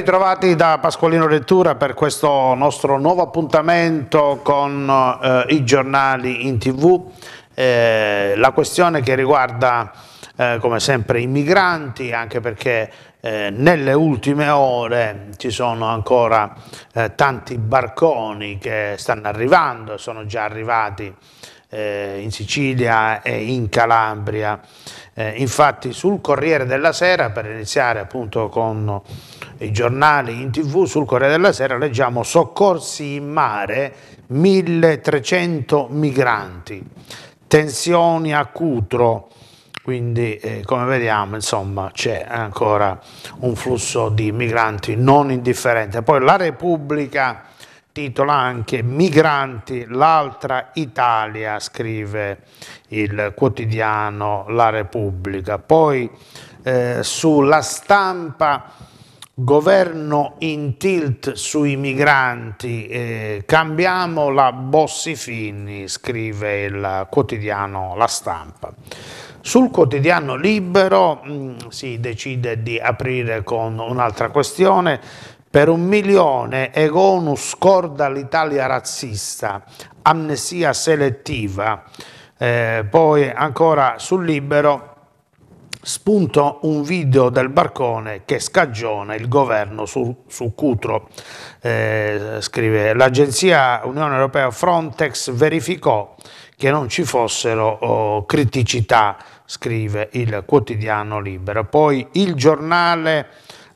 ritrovati da Pasqualino Rettura per questo nostro nuovo appuntamento con eh, i giornali in tv. Eh, la questione che riguarda eh, come sempre i migranti, anche perché eh, nelle ultime ore ci sono ancora eh, tanti barconi che stanno arrivando, sono già arrivati eh, in Sicilia e in Calabria. Eh, infatti sul Corriere della Sera, per iniziare appunto con i giornali in tv, sul Corriere della Sera leggiamo soccorsi in mare 1300 migranti, tensioni a Cutro, quindi eh, come vediamo insomma c'è ancora un flusso di migranti non indifferente. Poi la Repubblica titola anche Migranti, l'altra Italia, scrive il quotidiano La Repubblica. Poi eh, sulla stampa governo in tilt sui migranti, eh, cambiamo la Bossi Fini, scrive il quotidiano La Stampa. Sul quotidiano Libero mh, mm, si decide di aprire con un'altra questione, per un milione Egonu scorda l'Italia razzista, amnesia selettiva. Eh, poi ancora sul libero spunto un video del barcone che scagiona il governo su, su Cutro. Eh, scrive l'agenzia Unione Europea Frontex verificò che non ci fossero oh, criticità, scrive il quotidiano libero. Poi il giornale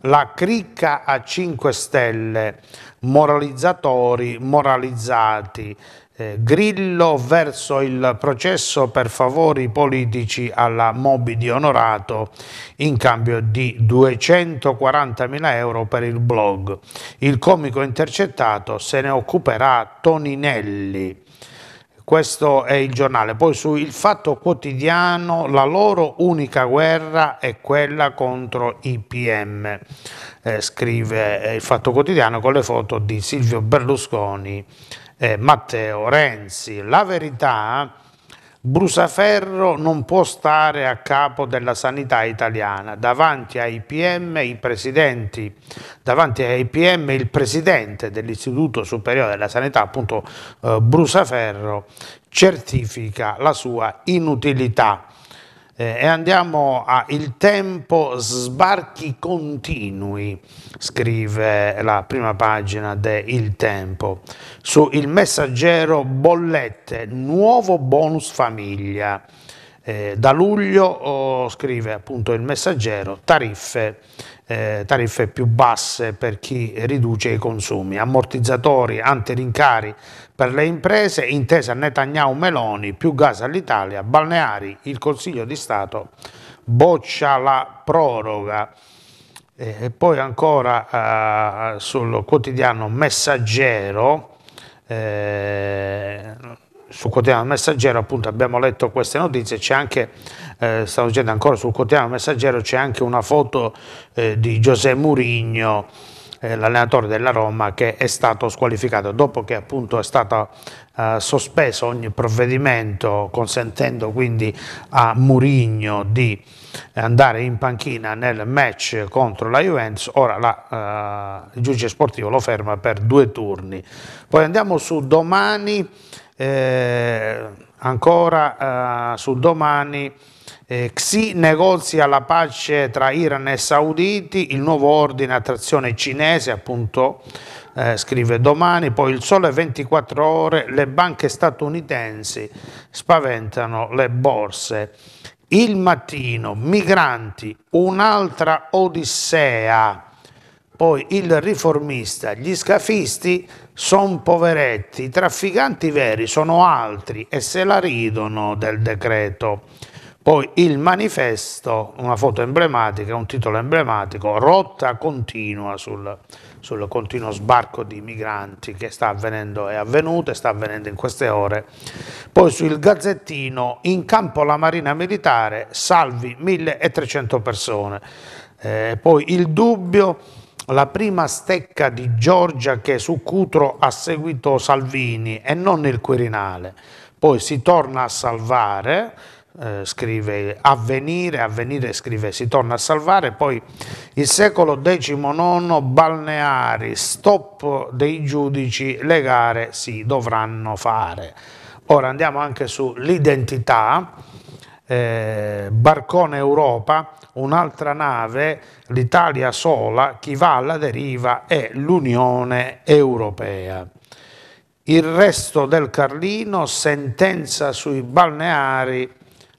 la cricca a 5 stelle, moralizzatori, moralizzati, eh, Grillo verso il processo per favori politici alla Mobi di Onorato in cambio di 240.000 euro per il blog. Il comico intercettato se ne occuperà Toninelli. Questo è il giornale. Poi su Il Fatto Quotidiano la loro unica guerra è quella contro i PM, eh, scrive eh, Il Fatto Quotidiano con le foto di Silvio Berlusconi e Matteo Renzi. La verità Brusaferro non può stare a capo della sanità italiana, davanti ai PM, davanti ai PM il presidente dell'Istituto Superiore della Sanità, appunto eh, Brusaferro, certifica la sua inutilità. Eh, e andiamo a Il tempo sbarchi continui, scrive la prima pagina di Il tempo, su Il messaggero bollette, nuovo bonus famiglia. Eh, da luglio oh, scrive appunto il messaggero tariffe, eh, tariffe, più basse per chi riduce i consumi, ammortizzatori, rincari, per le imprese, intesa Netanyahu-Meloni, più gas all'Italia, balneari, il Consiglio di Stato boccia la proroga. E poi ancora eh, sul quotidiano Messaggero, eh, sul quotidiano Messaggero appunto abbiamo letto queste notizie, c'è anche, eh, stavo dicendo ancora sul quotidiano Messaggero, c'è anche una foto eh, di Giuseppe Murigno eh, l'allenatore della Roma che è stato squalificato dopo che appunto è stato eh, sospeso ogni provvedimento consentendo quindi a Murigno di eh, andare in panchina nel match contro la Juventus, ora la, eh, il giudice sportivo lo ferma per due turni. Poi andiamo su domani, eh, ancora eh, su domani eh, Xi negozia la pace tra Iran e Sauditi, il nuovo ordine a trazione cinese, appunto eh, scrive domani, poi il sole 24 ore, le banche statunitensi spaventano le borse. Il mattino, migranti, un'altra odissea. Poi il riformista, gli scafisti sono poveretti, i trafficanti veri sono altri e se la ridono del decreto. Poi il manifesto, una foto emblematica, un titolo emblematico, rotta continua sul, sul continuo sbarco di migranti che sta avvenendo, è avvenuto e sta avvenendo in queste ore. Poi sul gazzettino, in campo la Marina Militare, salvi 1300 persone. Eh, poi il dubbio, la prima stecca di Giorgia che su Cutro ha seguito Salvini e non il Quirinale. Poi si torna a salvare eh, scrive avvenire, avvenire scrive si torna a salvare, poi il secolo XIX balneari, stop dei giudici, le gare si dovranno fare. Ora andiamo anche sull'identità, eh, Barcone Europa, un'altra nave, l'Italia sola, chi va alla deriva è l'Unione Europea. Il resto del Carlino, sentenza sui balneari,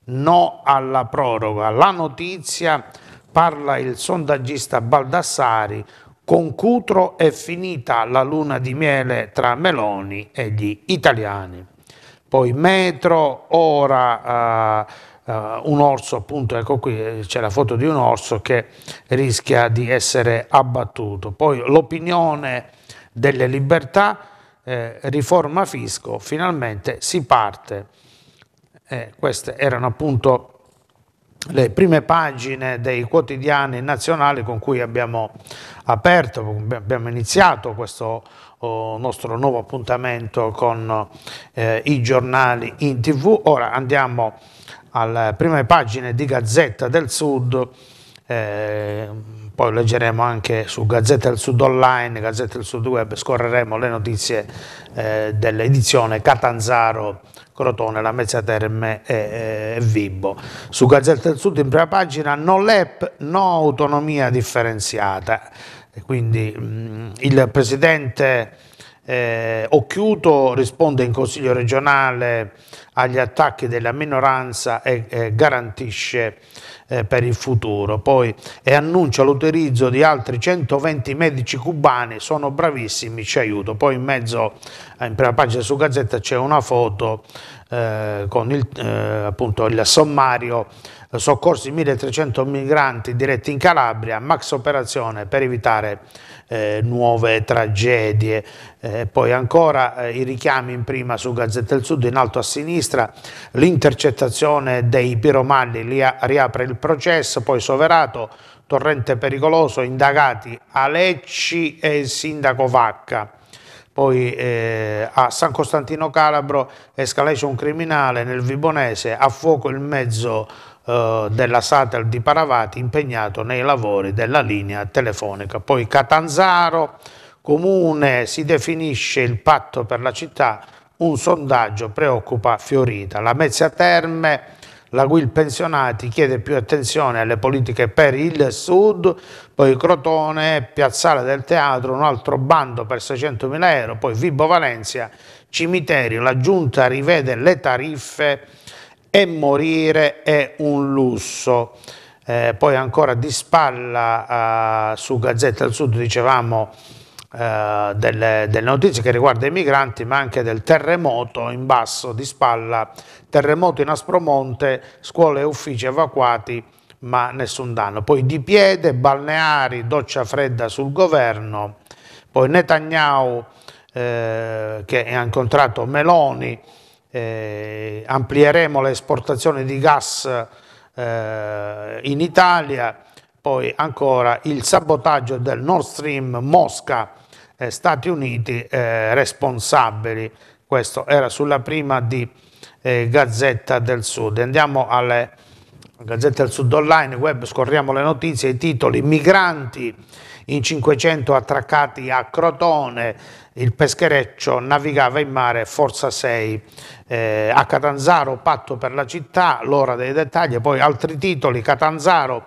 no alla proroga. La notizia, parla il sondaggista Baldassari, con Cutro è finita la luna di miele tra Meloni e gli italiani. Poi Metro, ora uh, uh, un orso, appunto, ecco qui c'è la foto di un orso che rischia di essere abbattuto. Poi l'opinione delle libertà, eh, riforma fisco, finalmente si parte eh, queste erano appunto le prime pagine dei quotidiani nazionali con cui abbiamo aperto, abbiamo iniziato questo oh, nostro nuovo appuntamento con eh, i giornali in tv. Ora andiamo alle prime pagine di Gazzetta del Sud, eh, poi leggeremo anche su Gazzetta del Sud Online, Gazzetta del Sud Web, scorreremo le notizie eh, dell'edizione Catanzaro Crotone, la Mezza Terme e, e eh, Vibo. Su Gazzetta del Sud in prima pagina no LEP, no autonomia differenziata. E quindi mh, mm, il presidente eh, Occhiuto risponde in Consiglio regionale agli attacchi della minoranza e, e garantisce eh, per il futuro. Poi, e annuncia l'utilizzo di altri 120 medici cubani, sono bravissimi, ci aiuto. Poi in mezzo, eh, in prima pagina su Gazzetta, c'è una foto eh, con il, eh, appunto, il sommario soccorsi 1.300 migranti diretti in Calabria, max operazione per evitare eh, nuove tragedie. Eh, poi ancora eh, i richiami in prima su Gazzetta del Sud, in alto a sinistra, l'intercettazione dei piromalli riapre il processo, poi Soverato, Torrente Pericoloso, indagati Alecci e il sindaco Vacca poi eh, a San Costantino Calabro, escalation criminale nel Vibonese, a fuoco il mezzo eh, della Satel di Paravati impegnato nei lavori della linea telefonica. Poi Catanzaro, comune, si definisce il patto per la città, un sondaggio preoccupa Fiorita. La Mezzia Terme, la Guil Pensionati chiede più attenzione alle politiche per il Sud, poi Crotone, Piazzale del Teatro, un altro bando per 600 mila euro, poi Vibo Valencia, Cimiterio, la Giunta rivede le tariffe e morire è un lusso. Eh, poi ancora di spalla eh, su Gazzetta del Sud dicevamo eh, delle, delle, notizie che riguardano i migranti, ma anche del terremoto in basso di spalla, terremoto in Aspromonte, scuole e uffici evacuati, ma nessun danno. Poi di piede, balneari, doccia fredda sul governo, poi Netanyahu eh, che ha incontrato Meloni, eh, amplieremo le esportazioni di gas eh, in Italia, poi ancora il sabotaggio del Nord Stream Mosca eh, Stati Uniti eh, responsabili. Questo era sulla prima di eh, Gazzetta del Sud. Andiamo alle Gazzetta del Sud online, web, scorriamo le notizie, i titoli, migranti in 500 attraccati a Crotone, il peschereccio navigava in mare, Forza 6, eh, a Catanzaro, patto per la città, l'ora dei dettagli, poi altri titoli, Catanzaro,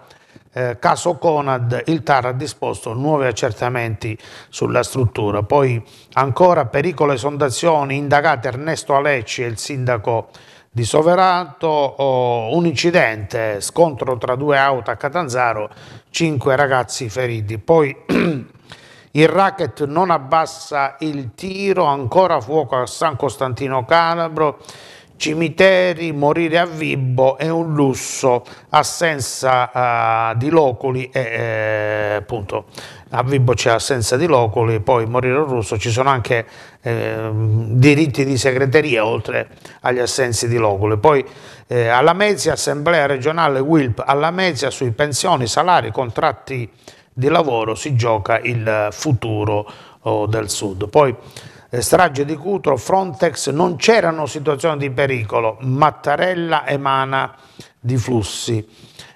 eh, caso Conad, il TAR ha disposto nuovi accertamenti sulla struttura. Poi ancora pericolo esondazioni, indagate Ernesto Alecci e il sindaco di Soverato, oh, un incidente, scontro tra due auto a Catanzaro, cinque ragazzi feriti. Poi il racket non abbassa il tiro, ancora fuoco a San Costantino Calabro, cimiteri, morire a Vibbo è un lusso, assenza uh, di loculi e eh, appunto a Vibbo c'è assenza di loculi, poi morire un russo ci sono anche eh, diritti di segreteria oltre agli assensi di loculi. Poi eh, alla Mezia, assemblea regionale WILP, alla Mezia sui pensioni, salari, contratti di lavoro si gioca il futuro oh, del sud. Poi, eh, strage di Cutro, Frontex, non c'erano situazioni di pericolo, Mattarella emana di flussi.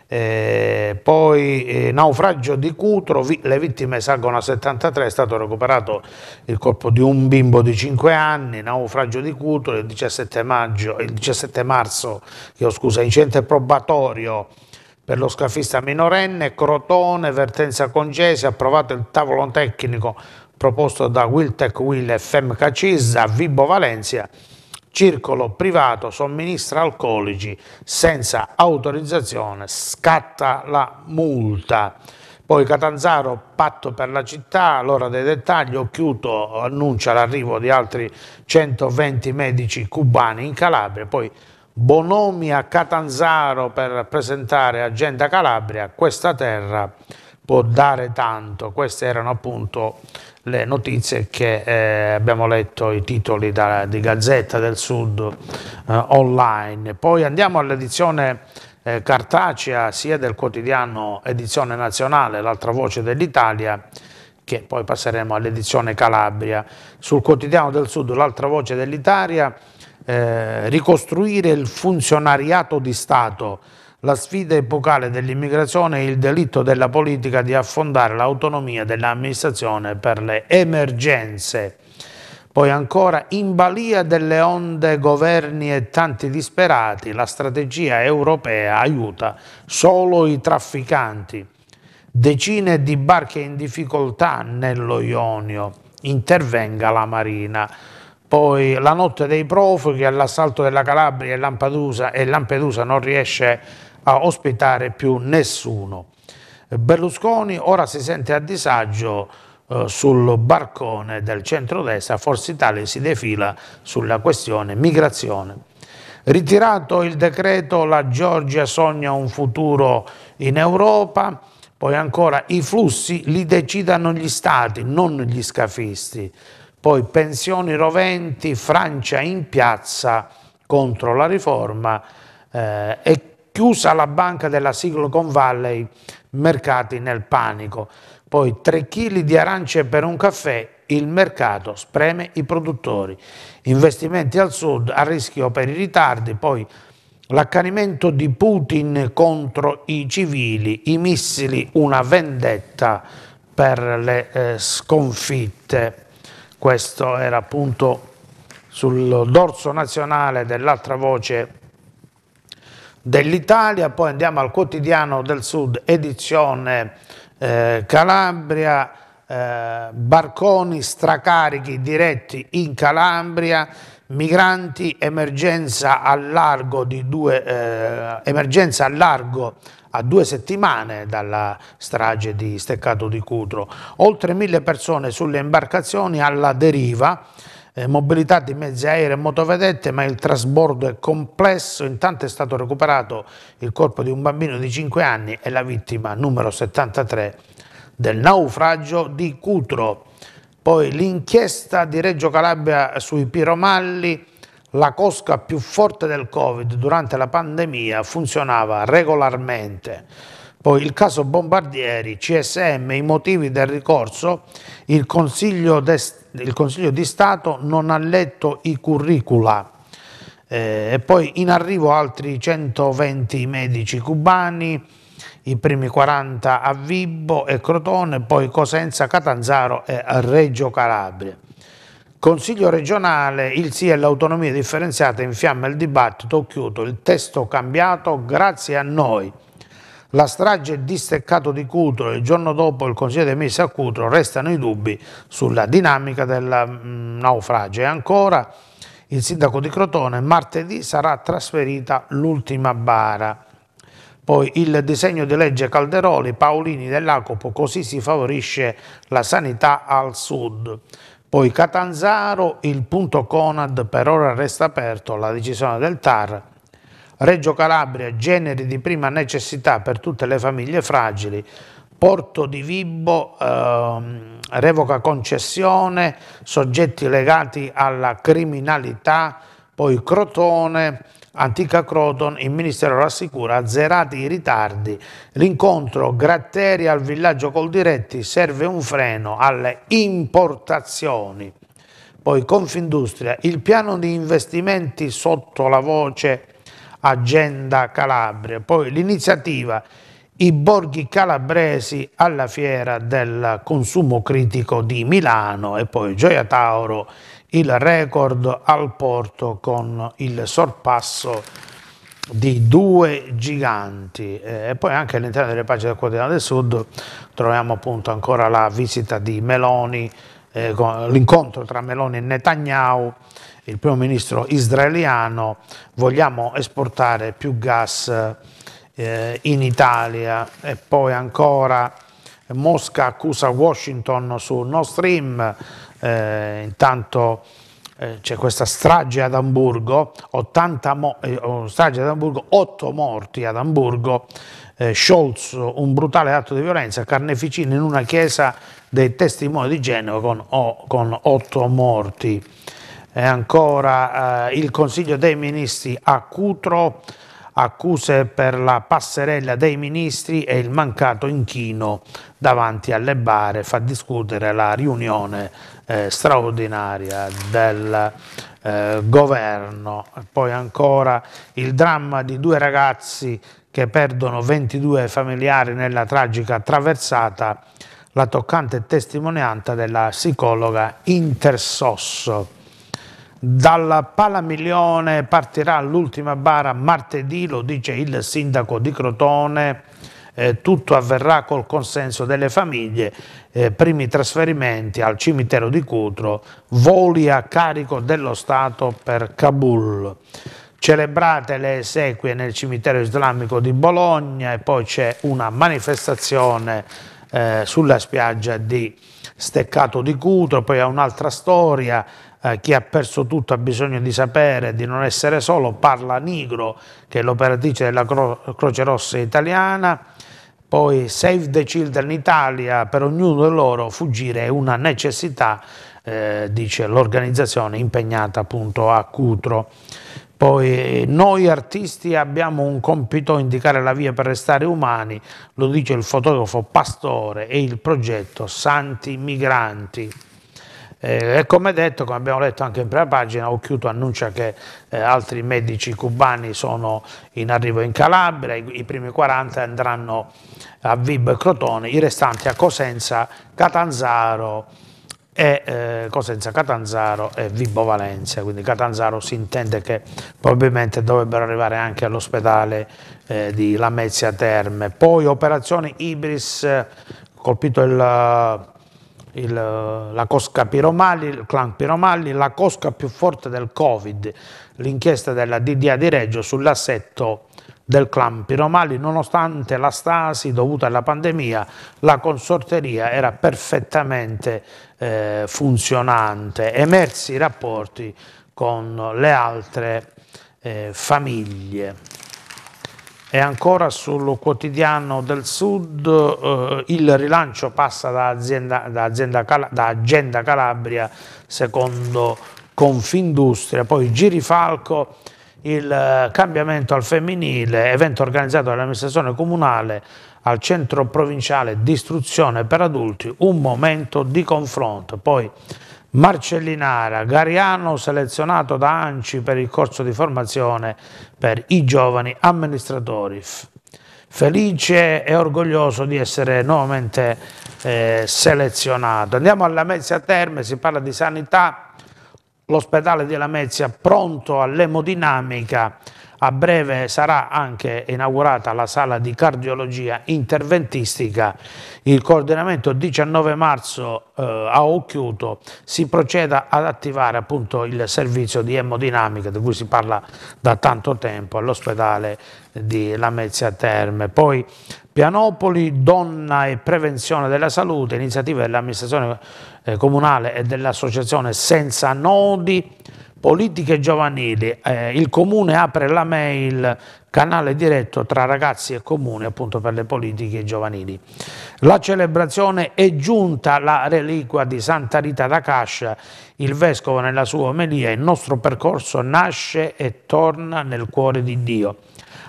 Eh, poi eh, naufragio di Cutro, vi, le vittime salgono a 73, è stato recuperato il corpo di un bimbo di 5 anni, naufragio di Cutro il 17, maggio, il 17 marzo, io, scusa, incidente probatorio per lo scafista minorenne, Crotone, vertenza congese, approvato il tavolo tecnico proposto da Wiltec Will e FemCacis a Vibo Valencia, circolo privato somministra alcolici senza autorizzazione, scatta la multa. Poi Catanzaro, patto per la città, l'ora dei dettagli, Occhiuto annuncia l'arrivo di altri 120 medici cubani in Calabria, poi Bonomi a Catanzaro per presentare Agenda Calabria, questa terra può dare tanto. Queste erano appunto le notizie che eh, abbiamo letto, i titoli da, di Gazzetta del Sud eh, online. Poi andiamo all'edizione eh, cartacea sia del quotidiano Edizione Nazionale, l'altra voce dell'Italia, che poi passeremo all'edizione Calabria. Sul quotidiano del Sud, l'altra voce dell'Italia, eh, ricostruire il funzionariato di Stato la sfida epocale dell'immigrazione e il delitto della politica di affondare l'autonomia dell'amministrazione per le emergenze. Poi ancora, in balia delle onde governi e tanti disperati, la strategia europea aiuta solo i trafficanti. Decine di barche in difficoltà nello Ionio, intervenga la Marina. Poi la notte dei profughi all'assalto della Calabria e Lampedusa, e Lampedusa non riesce a a ospitare più nessuno. Berlusconi ora si sente a disagio eh, sul barcone del centrodestra, Forza Italia si defila sulla questione migrazione. Ritirato il decreto, la Georgia sogna un futuro in Europa, poi ancora i flussi li decidano gli stati, non gli scafisti. Poi pensioni roventi, Francia in piazza contro la riforma eh, e chiusa la banca della Silicon Valley, mercati nel panico. Poi 3 kg di arance per un caffè, il mercato spreme i produttori. Investimenti al sud a rischio per i ritardi, poi l'accanimento di Putin contro i civili, i missili, una vendetta per le eh, sconfitte. Questo era appunto sul dorso nazionale dell'altra voce dell'Italia, poi andiamo al quotidiano del Sud, edizione eh, Calabria, eh, barconi stracarichi diretti in Calabria, migranti emergenza al largo, due, eh, emergenza al largo a due settimane dalla strage di Steccato di Cutro, oltre mille persone sulle imbarcazioni alla deriva, eh, mobilità di mezzi aerei e motovedette, ma il trasbordo è complesso. Intanto è stato recuperato il corpo di un bambino di 5 anni e la vittima numero 73 del naufragio di Cutro. Poi l'inchiesta di Reggio Calabria sui piromalli, la cosca più forte del Covid durante la pandemia funzionava regolarmente. Poi il caso Bombardieri, CSM, i motivi del ricorso, il Consiglio d'Estate, il Consiglio di Stato non ha letto i curricula eh, e poi in arrivo altri 120 medici cubani, i primi 40 a Vibbo e Crotone, poi Cosenza, Catanzaro e Reggio Calabria. Consiglio regionale, il sì e l'autonomia differenziata infiamma il dibattito, chiudo, il testo cambiato grazie a noi. La strage e il disteccato di Cutro e il giorno dopo il consiglio dei ministri a Cutro restano i dubbi sulla dinamica del mm, naufragio. E ancora il sindaco di Crotone, martedì sarà trasferita l'ultima bara. Poi il disegno di legge Calderoli, Paolini dell'Acopo, così si favorisce la sanità al sud. Poi Catanzaro, il punto Conad per ora resta aperto, la decisione del TAR Reggio Calabria, generi di prima necessità per tutte le famiglie fragili, Porto di Vibbo, ehm, revoca concessione, soggetti legati alla criminalità, poi Crotone, Antica Croton, il Ministero rassicura, azzerati i ritardi, l'incontro Gratteri al villaggio Coldiretti serve un freno alle importazioni. Poi Confindustria, il piano di investimenti sotto la voce Agenda Calabria, poi l'iniziativa I borghi calabresi alla fiera del consumo critico di Milano e poi Gioia Tauro il record al porto con il sorpasso di due giganti eh, e poi anche all'interno delle pagine del quotidiano del sud troviamo appunto ancora la visita di Meloni eh, l'incontro tra Meloni e Netanyahu il primo ministro israeliano, vogliamo esportare più gas eh, in Italia e poi ancora Mosca accusa Washington su Nord Stream, eh, intanto eh, c'è questa strage ad Amburgo, 80 mo eh, oh, strage ad Amburgo, 8 morti ad Amburgo, eh, Scholz un brutale atto di violenza, carneficina in una chiesa dei testimoni di Genova con, oh, con 8 morti. E ancora eh, il Consiglio dei Ministri a Cutro, accuse per la passerella dei ministri e il mancato inchino davanti alle bare fa discutere la riunione eh, straordinaria del eh, governo. Poi ancora il dramma di due ragazzi che perdono 22 familiari nella tragica attraversata, la toccante testimonianza della psicologa Intersosso. Dalla Palamiglione partirà l'ultima bara martedì, lo dice il sindaco di Crotone, eh, tutto avverrà col consenso delle famiglie, eh, primi trasferimenti al cimitero di Cutro, voli a carico dello Stato per Kabul. Celebrate le esequie nel cimitero islamico di Bologna e poi c'è una manifestazione eh, sulla spiaggia di Steccato di Cutro, poi è un'altra storia, eh, chi ha perso tutto ha bisogno di sapere, di non essere solo, parla Nigro che è l'operatrice della Cro Croce Rossa italiana, poi Save the Children Italia, per ognuno di loro fuggire è una necessità, eh, dice l'organizzazione impegnata appunto a Cutro. Poi eh, noi artisti abbiamo un compito, indicare la via per restare umani, lo dice il fotografo Pastore e il progetto Santi Migranti. Eh, come detto, come abbiamo letto anche in prima pagina, Occhiuto annuncia che eh, altri medici cubani sono in arrivo in Calabria, i, i primi 40 andranno a Vibo e Crotone, i restanti a Cosenza, Catanzaro e eh, Cosenza Catanzaro e Vibo Valencia, quindi Catanzaro si intende che probabilmente dovrebbero arrivare anche all'ospedale eh, di Lamezia Terme. Poi operazione Ibris, colpito il il, la cosca Piromalli, il clan Piromalli, la cosca più forte del Covid, l'inchiesta della DDA di Reggio sull'assetto del clan Piromalli, nonostante la stasi dovuta alla pandemia, la consorteria era perfettamente eh, funzionante, emersi i rapporti con le altre eh, famiglie. E ancora sul quotidiano del Sud eh, il rilancio passa da, azienda, da, azienda Cala, da Agenda Calabria secondo Confindustria, poi Girifalco il eh, cambiamento al femminile, evento organizzato dall'amministrazione comunale al centro provinciale di istruzione per adulti, un momento di confronto. Poi Marcellinara, Gariano selezionato da Anci per il corso di formazione per i giovani amministratori. Felice e orgoglioso di essere nuovamente eh, selezionato. Andiamo alla Mezia Terme, si parla di sanità, l'ospedale di Lamezia pronto all'emodinamica a breve sarà anche inaugurata la sala di cardiologia interventistica. Il coordinamento 19 marzo eh, a Occhiuto si proceda ad attivare appunto il servizio di emodinamica di cui si parla da tanto tempo all'ospedale di Lamezia Terme. Poi Pianopoli, donna e prevenzione della salute, iniziative dell'amministrazione eh, comunale e dell'associazione Senza Nodi, politiche giovanili, eh, il comune apre la mail, canale diretto tra ragazzi e comune appunto per le politiche giovanili. La celebrazione è giunta la reliquia di Santa Rita da Cascia, il vescovo nella sua omelia, il nostro percorso nasce e torna nel cuore di Dio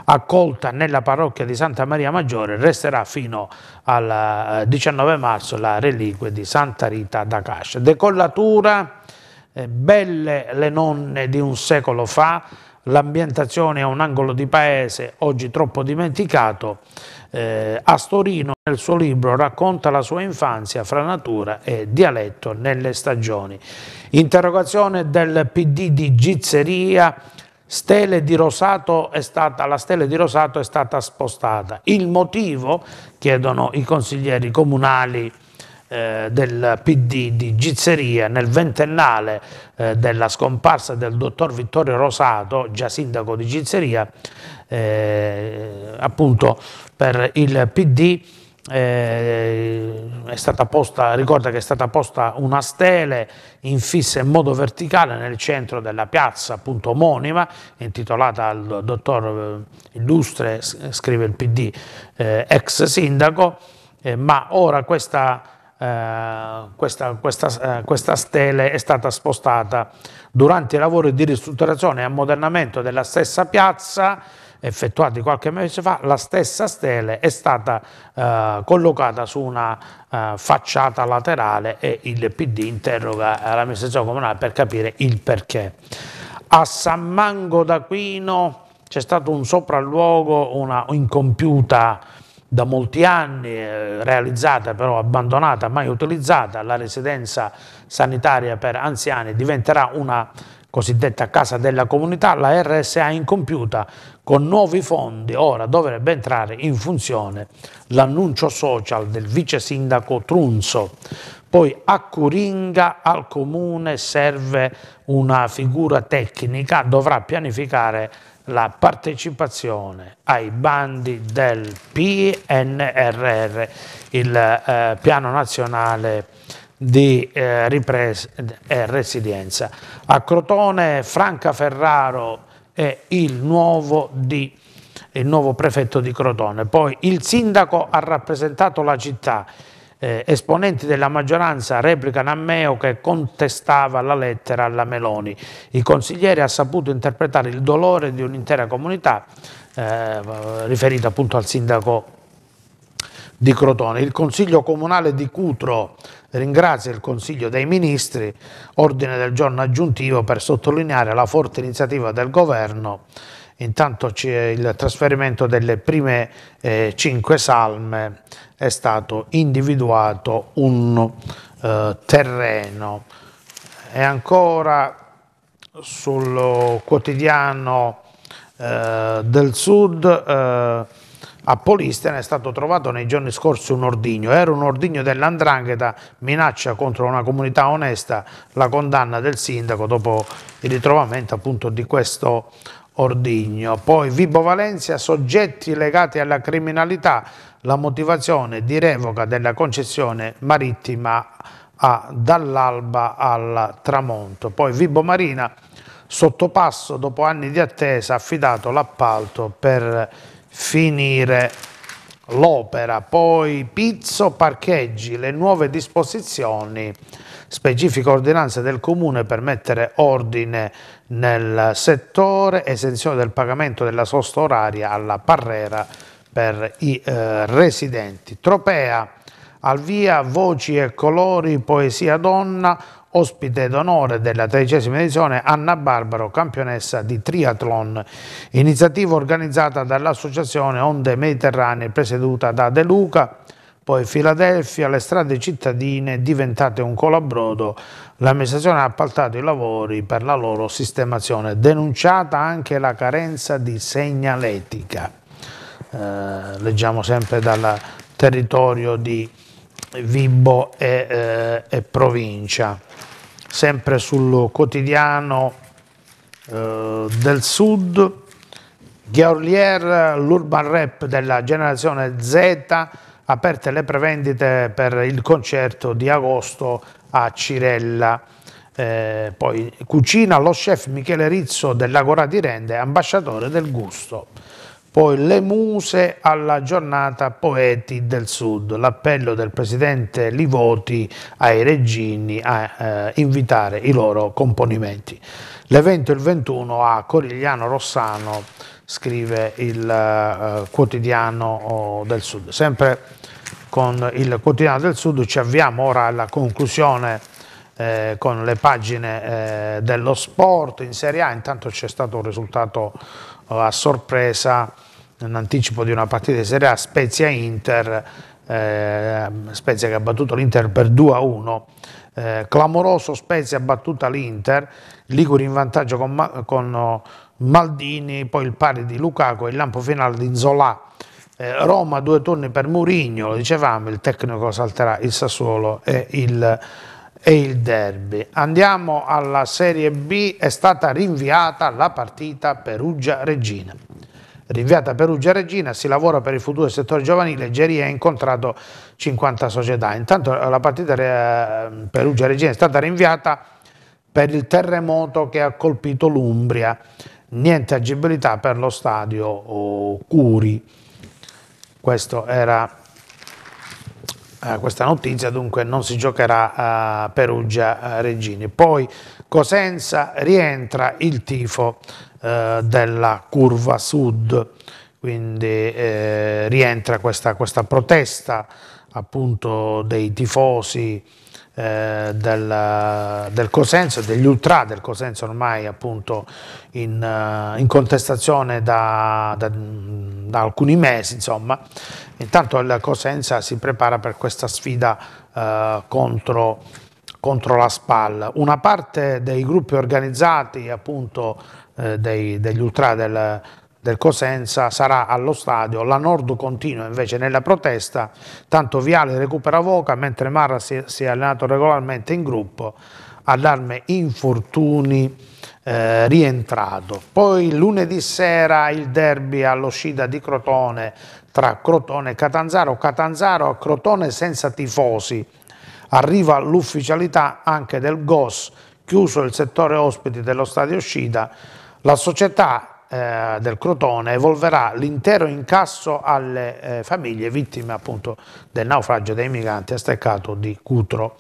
accolta nella parrocchia di Santa Maria Maggiore, resterà fino al 19 eh, marzo la reliquia di Santa Rita da Cascia. Decollatura eh, belle le nonne di un secolo fa, l'ambientazione a un angolo di paese oggi troppo dimenticato, eh, Astorino nel suo libro racconta la sua infanzia fra natura e dialetto nelle stagioni. Interrogazione del PD di Gizzeria, Stele di Rosato è stata, la stele di Rosato è stata spostata. Il motivo, chiedono i consiglieri comunali eh, del PD di Gizzeria nel ventennale eh, della scomparsa del dottor Vittorio Rosato, già sindaco di Gizzeria, eh, appunto per il PD eh, è stata posta, ricorda che è stata posta una stele infissa in modo verticale nel centro della piazza appunto omonima intitolata al dottor eh, Illustre, scrive il PD, eh, ex sindaco, eh, ma ora questa questa, questa, eh, questa, stele è stata spostata durante i lavori di ristrutturazione e ammodernamento della stessa piazza effettuati qualche mese fa, la stessa stele è stata eh, collocata su una eh, facciata laterale e il PD interroga l'amministrazione comunale per capire il perché. A San Mango d'Aquino c'è stato un sopralluogo, una incompiuta da molti anni, eh, realizzata però abbandonata, mai utilizzata, la residenza sanitaria per anziani diventerà una cosiddetta casa della comunità, la RSA incompiuta con nuovi fondi, ora dovrebbe entrare in funzione l'annuncio social del vice sindaco Trunzo. Poi a Curinga al comune serve una figura tecnica, dovrà pianificare la partecipazione ai bandi del PNRR, il eh, Piano Nazionale di eh, Ripresa e eh, Resilienza. A Crotone Franca Ferraro è il nuovo, di, il nuovo prefetto di Crotone, poi il sindaco ha rappresentato la città, eh, esponenti della maggioranza replicano a Meo che contestava la lettera alla Meloni. Il consigliere ha saputo interpretare il dolore di un'intera comunità, eh, riferita appunto al sindaco di Crotone. Il Consiglio Comunale di Cutro ringrazia il Consiglio dei Ministri, ordine del giorno aggiuntivo per sottolineare la forte iniziativa del Governo Intanto il trasferimento delle prime eh, cinque salme è stato individuato un eh, terreno. E ancora sul quotidiano eh, del sud eh, a Polistena è stato trovato nei giorni scorsi un ordigno. Era un ordigno dell'Andrangheta, minaccia contro una comunità onesta, la condanna del sindaco dopo il ritrovamento appunto di questo ordigno. Ordigno. Poi Vibo Valencia, soggetti legati alla criminalità, la motivazione di revoca della concessione marittima a, dall'alba al tramonto. Poi Vibo Marina, sottopasso dopo anni di attesa, affidato l'appalto per finire l'opera. Poi Pizzo parcheggi, le nuove disposizioni, specifica ordinanza del comune per mettere ordine nel settore, esenzione del pagamento della sosta oraria alla Parrera per i eh, residenti. Tropea, al via Voci e Colori, Poesia Donna, ospite d'onore della tredicesima edizione Anna Barbaro, campionessa di triathlon, iniziativa organizzata dall'associazione Onde Mediterranee presieduta da De Luca, poi Filadelfia, le strade cittadine diventate un colabrodo L'amministrazione ha appaltato i lavori per la loro sistemazione, denunciata anche la carenza di segnaletica. Eh, leggiamo sempre dal territorio di Vibo e, eh, e provincia. Sempre sul quotidiano eh, del sud, Georlier, l'urban rap della generazione Z, aperte le prevendite per il concerto di agosto a Cirella. Eh, poi cucina lo chef Michele Rizzo dell'Agora di Rende, ambasciatore del gusto. Poi le muse alla giornata Poeti del Sud, l'appello del presidente Livoti ai regini a eh, invitare i loro componimenti. L'evento il 21 a Corigliano Rossano, scrive il eh, quotidiano oh, del Sud. Sempre con il quotidiano del Sud ci avviamo ora alla conclusione eh, con le pagine eh, dello sport in Serie A, intanto c'è stato un risultato eh, a sorpresa in anticipo di una partita di Serie A, Spezia-Inter, eh, Spezia che ha battuto l'Inter per 2-1, eh, clamoroso Spezia ha battuto l'Inter, Liguri in vantaggio con, con eh, Maldini, poi il pari di Lucaco e il lampo finale di Zola eh, Roma due turni per Murigno, lo dicevamo, il tecnico salterà il Sassuolo e il, e il derby. Andiamo alla Serie B, è stata rinviata la partita Perugia-Regina rinviata Perugia Regina, si lavora per il futuro del settore giovanile, Geria ha incontrato 50 società. Intanto eh, la partita eh, Perugia Regina è stata rinviata per il terremoto che ha colpito l'Umbria, niente agibilità per lo stadio oh, Curi questo Era, eh, questa notizia, dunque non si giocherà eh, Perugia-Regini. Eh, Poi Cosenza rientra il tifo eh, della curva sud, quindi eh, rientra questa, questa protesta appunto dei tifosi eh, del, del, Cosenso, degli ultra del Cosenso ormai appunto in, eh, in contestazione da, da, da, alcuni mesi insomma. Intanto il Cosenza si prepara per questa sfida eh, contro, contro la SPAL. Una parte dei gruppi organizzati appunto eh, dei, degli ultra del Cosenso del Cosenza sarà allo stadio, la Nord continua invece nella protesta, tanto Viale recupera Voca mentre Marra si, si è allenato regolarmente in gruppo, allarme infortuni eh, rientrato. Poi lunedì sera il derby all'uscita di Crotone tra Crotone e Catanzaro, Catanzaro a Crotone senza tifosi, arriva l'ufficialità anche del GOS, chiuso il settore ospiti dello stadio uscita, la società eh, del Crotone evolverà l'intero incasso alle eh, famiglie vittime appunto del naufragio dei migranti a steccato di Cutro.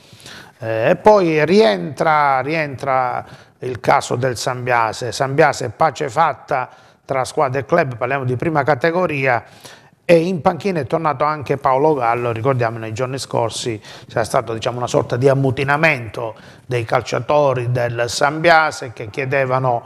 Eh, poi rientra, rientra, il caso del Sambiase, Sambiase pace fatta tra squadra e club, parliamo di prima categoria, e in panchina è tornato anche Paolo Gallo, ricordiamo nei giorni scorsi c'è stato diciamo, una sorta di ammutinamento dei calciatori del Sambiase che chiedevano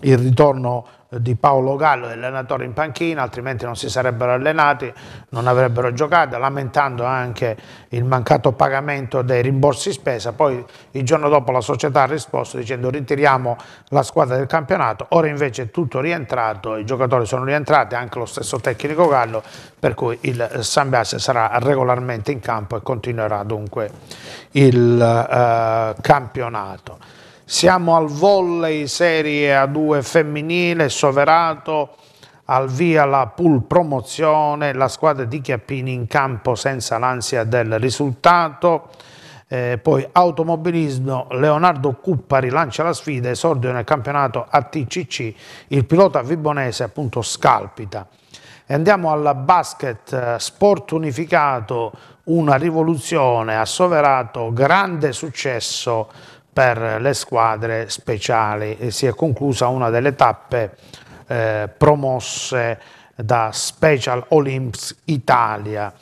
il ritorno di Paolo Gallo, allenatore in panchina, altrimenti non si sarebbero allenati, non avrebbero giocato, lamentando anche il mancato pagamento dei rimborsi spesa. Poi il giorno dopo la società ha risposto dicendo ritiriamo la squadra del campionato, ora invece è tutto rientrato, i giocatori sono rientrati, anche lo stesso tecnico Gallo, per cui il San Biase sarà regolarmente in campo e continuerà dunque il eh, campionato. Siamo al volley Serie A2 femminile, Soverato al via la pool promozione, la squadra di Chiappini in campo senza l'ansia del risultato. Eh, poi automobilismo, Leonardo Cuppa rilancia la sfida, esordio nel campionato ATCC, il pilota vibonese appunto scalpita. E andiamo al basket, eh, sport unificato, una rivoluzione, assoverato, grande successo per le squadre speciali e si è conclusa una delle tappe eh, promosse da Special Olympics Italia.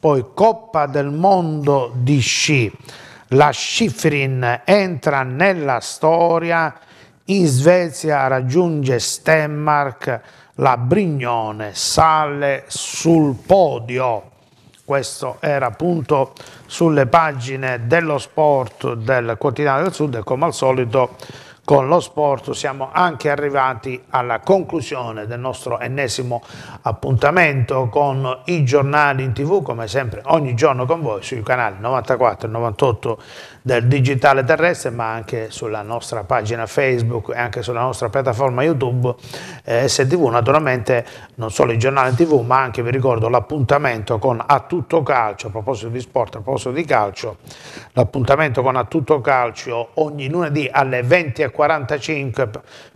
Poi Coppa del Mondo di sci. La Schifrin entra nella storia, in Svezia raggiunge Stenmark, la Brignone sale sul podio questo era appunto sulle pagine dello sport del quotidiano del sud e come al solito con lo sport siamo anche arrivati alla conclusione del nostro ennesimo appuntamento con i giornali in tv come sempre ogni giorno con voi sui canali 94 e 98 del digitale terrestre ma anche sulla nostra pagina Facebook e anche sulla nostra piattaforma YouTube eh, STV naturalmente non solo il giornale TV ma anche vi ricordo l'appuntamento con A Tutto Calcio a proposito di sport a proposito di calcio l'appuntamento con A Tutto Calcio ogni lunedì alle 20.45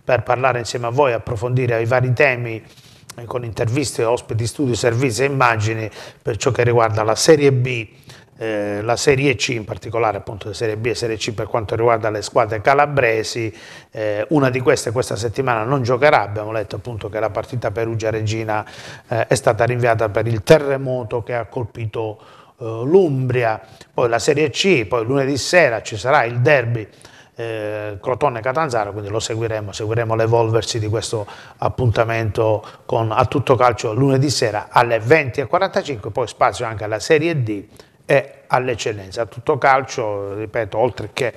per parlare insieme a voi approfondire i vari temi eh, con interviste, ospiti, studi, servizi e immagini per ciò che riguarda la Serie B eh, la Serie C, in particolare appunto Serie B e Serie C per quanto riguarda le squadre calabresi, eh, una di queste questa settimana non giocherà, abbiamo letto appunto che la partita Perugia-Regina eh, è stata rinviata per il terremoto che ha colpito eh, l'Umbria, poi la Serie C, poi lunedì sera ci sarà il derby eh, Crotone-Catanzaro, quindi lo seguiremo, seguiremo l'evolversi di questo appuntamento con, a tutto calcio lunedì sera alle 20.45, poi spazio anche alla Serie D e all'eccellenza. tutto calcio, ripeto, oltre che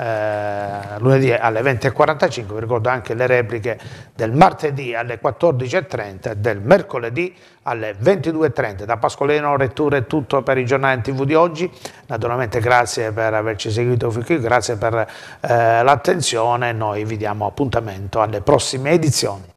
eh, lunedì alle 20.45, vi ricordo anche le repliche del martedì alle 14.30 e del mercoledì alle 22.30. Da Pascolino Retture è tutto per i giornali TV di oggi, naturalmente grazie per averci seguito fin qui, grazie per eh, l'attenzione, noi vi diamo appuntamento alle prossime edizioni.